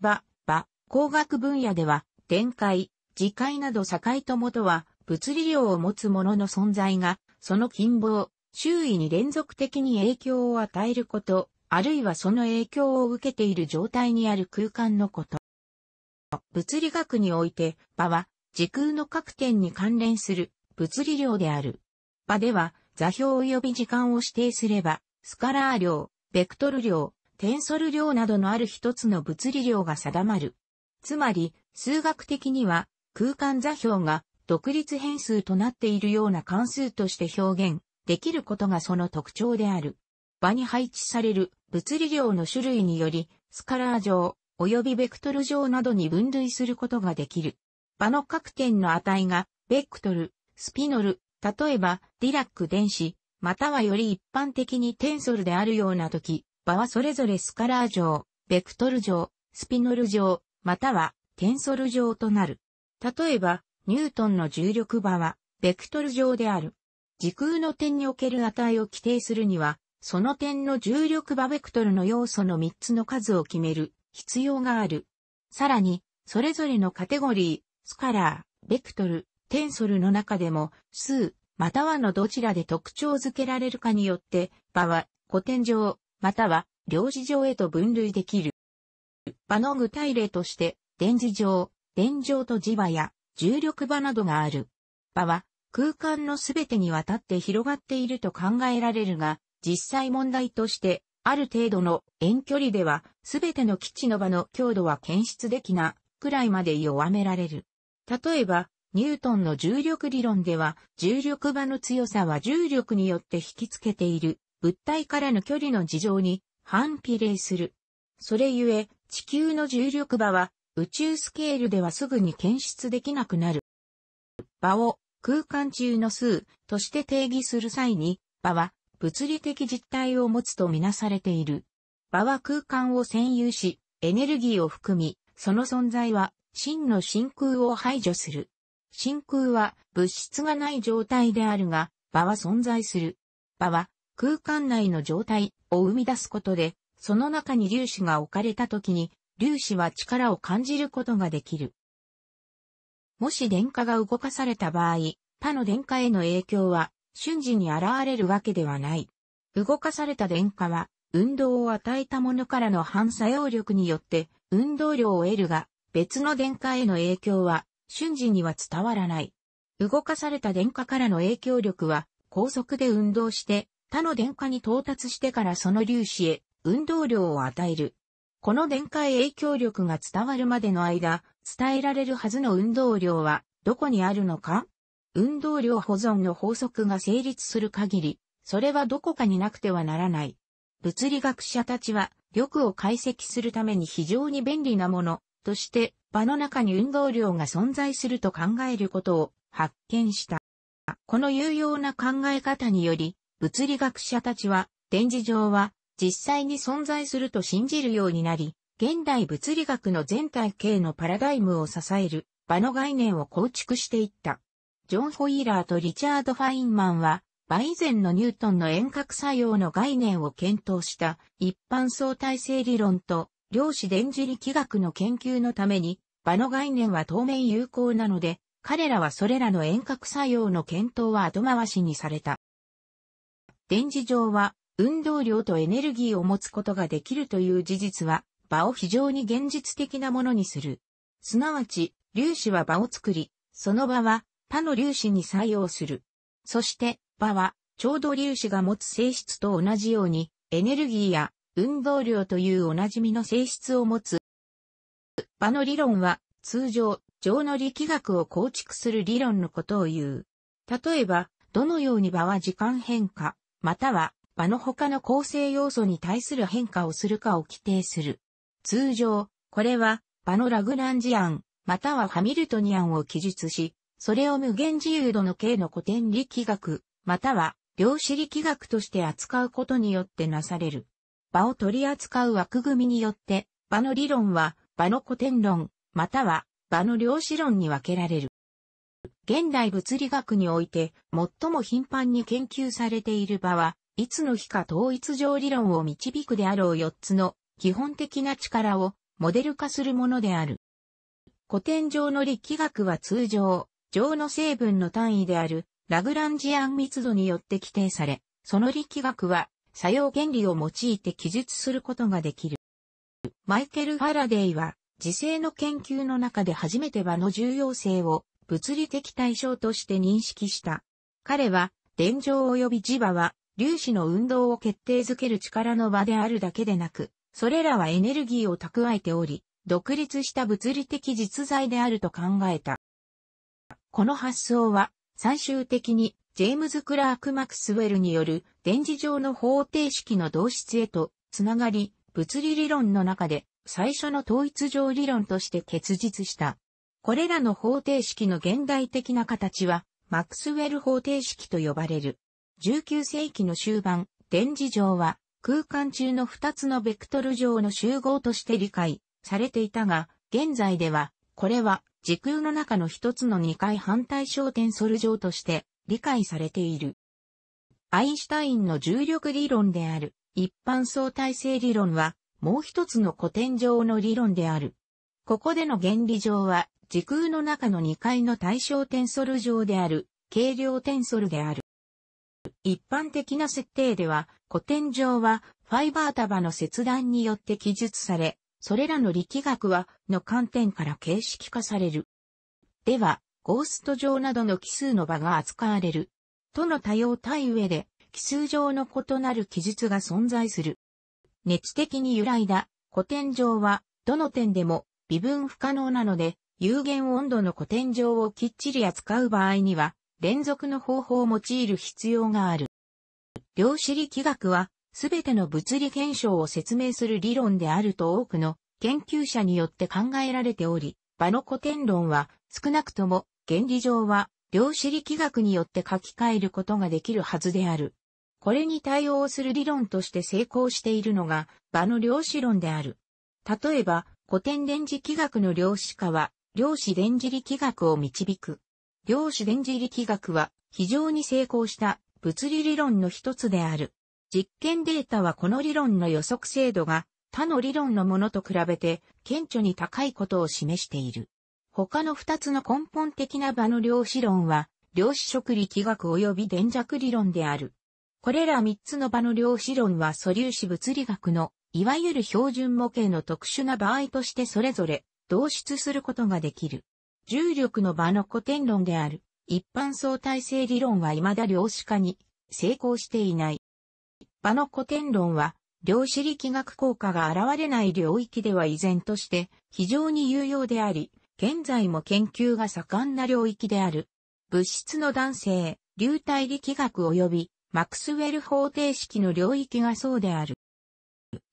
ば、ば、工学分野では、展開、磁界など境ともとは、物理量を持つものの存在が、その近傍、周囲に連続的に影響を与えること、あるいはその影響を受けている状態にある空間のこと。物理学において、場は、時空の各点に関連する物理量である。場では、座標及び時間を指定すれば、スカラー量、ベクトル量、テンソル量などのある一つの物理量が定まる。つまり、数学的には空間座標が独立変数となっているような関数として表現できることがその特徴である。場に配置される物理量の種類により、スカラー上、及びベクトル上などに分類することができる。場の各点の値が、ベクトル、スピノル、例えば、ディラック電子、またはより一般的にテンソルであるような時、場はそれぞれスカラー上、ベクトル上、スピノル上、またはテンソル上となる。例えば、ニュートンの重力場は、ベクトル上である。時空の点における値を規定するには、その点の重力場ベクトルの要素の3つの数を決める必要がある。さらに、それぞれのカテゴリー、スカラー、ベクトル、テンソルの中でも、数、またはのどちらで特徴づけられるかによって、場は、古典上、または量子上へと分類できる。場の具体例として、電磁場、電場と磁場や重力場などがある。場は空間のすべてにわたって広がっていると考えられるが、実際問題として、ある程度の遠距離では、すべての基地の場の強度は検出できなくらいまで弱められる。例えば、ニュートンの重力理論では、重力場の強さは重力によって引きつけている物体からの距離の事情に反比例する。それゆえ、地球の重力場は宇宙スケールではすぐに検出できなくなる。場を空間中の数として定義する際に、場は物理的実体を持つとみなされている。場は空間を占有し、エネルギーを含み、その存在は真の真空を排除する。真空は物質がない状態であるが、場は存在する。場は空間内の状態を生み出すことで、その中に粒子が置かれた時に、粒子は力を感じることができる。もし電荷が動かされた場合、他の電荷への影響は瞬時に現れるわけではない。動かされた電荷は、運動を与えたものからの反作用力によって運動量を得るが、別の電荷への影響は瞬時には伝わらない。動かされた電荷からの影響力は高速で運動して他の電荷に到達してからその粒子へ運動量を与える。この電荷へ影響力が伝わるまでの間、伝えられるはずの運動量はどこにあるのか運動量保存の法則が成立する限り、それはどこかになくてはならない。物理学者たちは、力を解析するために非常に便利なものとして、場の中に運動量が存在すると考えることを発見した。この有用な考え方により、物理学者たちは、展示場は実際に存在すると信じるようになり、現代物理学の全体系のパラダイムを支える場の概念を構築していった。ジョン・ホイーラーとリチャード・ファインマンは、場以前のニュートンの遠隔作用の概念を検討した一般相対性理論と量子電磁力学の研究のために、場の概念は当面有効なので、彼らはそれらの遠隔作用の検討は後回しにされた。電磁上は運動量とエネルギーを持つことができるという事実は場を非常に現実的なものにする。すなわち、粒子は場を作り、その場は他の粒子に作用する。そして場はちょうど粒子が持つ性質と同じようにエネルギーや運動量というおなじみの性質を持つ。場の理論は通常、情の力学を構築する理論のことを言う。例えば、どのように場は時間変化、または場の他の構成要素に対する変化をするかを規定する。通常、これは場のラグランジ案、またはハミルトニアンを記述し、それを無限自由度の形の古典力学、または量子力学として扱うことによってなされる。場を取り扱う枠組みによって、場の理論は場の古典論、または場の量子論に分けられる。現代物理学において最も頻繁に研究されている場は、いつの日か統一上理論を導くであろう4つの基本的な力をモデル化するものである。古典上の力学は通常、上の成分の単位であるラグランジアン密度によって規定され、その力学は作用原理を用いて記述することができる。マイケル・ファラデイは、自制の研究の中で初めて場の重要性を物理的対象として認識した。彼は、電状及び磁場は、粒子の運動を決定づける力の場であるだけでなく、それらはエネルギーを蓄えており、独立した物理的実在であると考えた。この発想は、最終的に、ジェームズ・クラーク・マクスウェルによる、電磁上の方程式の導出へと、つながり、物理理論の中で、最初の統一上理論として結実した。これらの方程式の現代的な形は、マクスウェル方程式と呼ばれる。19世紀の終盤、電磁場は空間中の2つのベクトル上の集合として理解されていたが、現在では、これは時空の中の1つの2回反対焦点ソル上として理解されている。アインシュタインの重力理論である一般相対性理論はもう一つの古典上の理論である。ここでの原理上は時空の中の2階の対象テンソル上である、軽量テンソルである。一般的な設定では、古典上はファイバー束の切断によって記述され、それらの力学はの観点から形式化される。では、ゴースト上などの奇数の場が扱われる。との多様体上で、奇数上の異なる記述が存在する。熱的に由来だ、古典上は、どの点でも微分不可能なので、有限温度の古典上をきっちり扱う場合には、連続の方法を用いる必要がある。量子力学は、すべての物理現象を説明する理論であると多くの研究者によって考えられており、場の古典論は少なくとも原理上は量子力学によって書き換えることができるはずである。これに対応する理論として成功しているのが場の量子論である。例えば古典電磁気学の量子化は量子電磁力学を導く。量子電磁力学は非常に成功した物理理論の一つである。実験データはこの理論の予測精度が他の理論のものと比べて顕著に高いことを示している。他の二つの根本的な場の量子論は量子食力学及び電弱理論である。これら三つの場の量子論は素粒子物理学のいわゆる標準模型の特殊な場合としてそれぞれ導出することができる。重力の場の古典論である一般相対性理論は未だ量子化に成功していない。場の古典論は量子力学効果が現れない領域では依然として非常に有用であり、現在も研究が盛んな領域である。物質の男性、流体力学及びマクスウェル方程式の領域がそうである。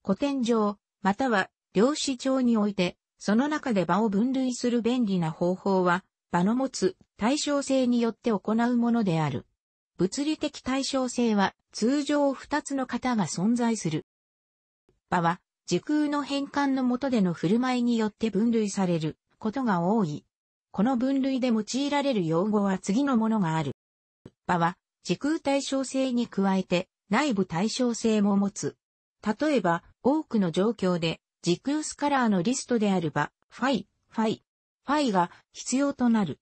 古典上、または量子上においてその中で場を分類する便利な方法は、場の持つ対称性によって行うものである。物理的対称性は通常2つの型が存在する。場は時空の変換の下での振る舞いによって分類されることが多い。この分類で用いられる用語は次のものがある。場は時空対称性に加えて内部対称性も持つ。例えば多くの状況で時空スカラーのリストであれば、ファイ、ファイ、ファイが必要となる。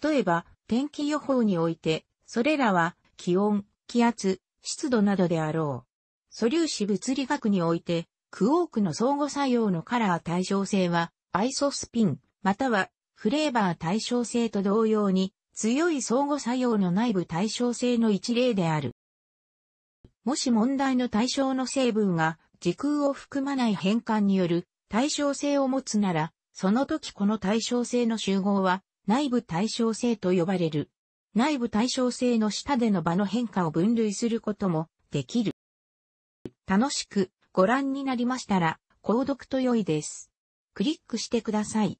例えば、天気予報において、それらは気温、気圧、湿度などであろう。素粒子物理学において、クオークの相互作用のカラー対称性は、アイソスピン、またはフレーバー対称性と同様に、強い相互作用の内部対称性の一例である。もし問題の対象の成分が時空を含まない変換による対称性を持つなら、その時この対称性の集合は内部対称性と呼ばれる。内部対称性の下での場の変化を分類することもできる。楽しくご覧になりましたら、購読と良いです。クリックしてください。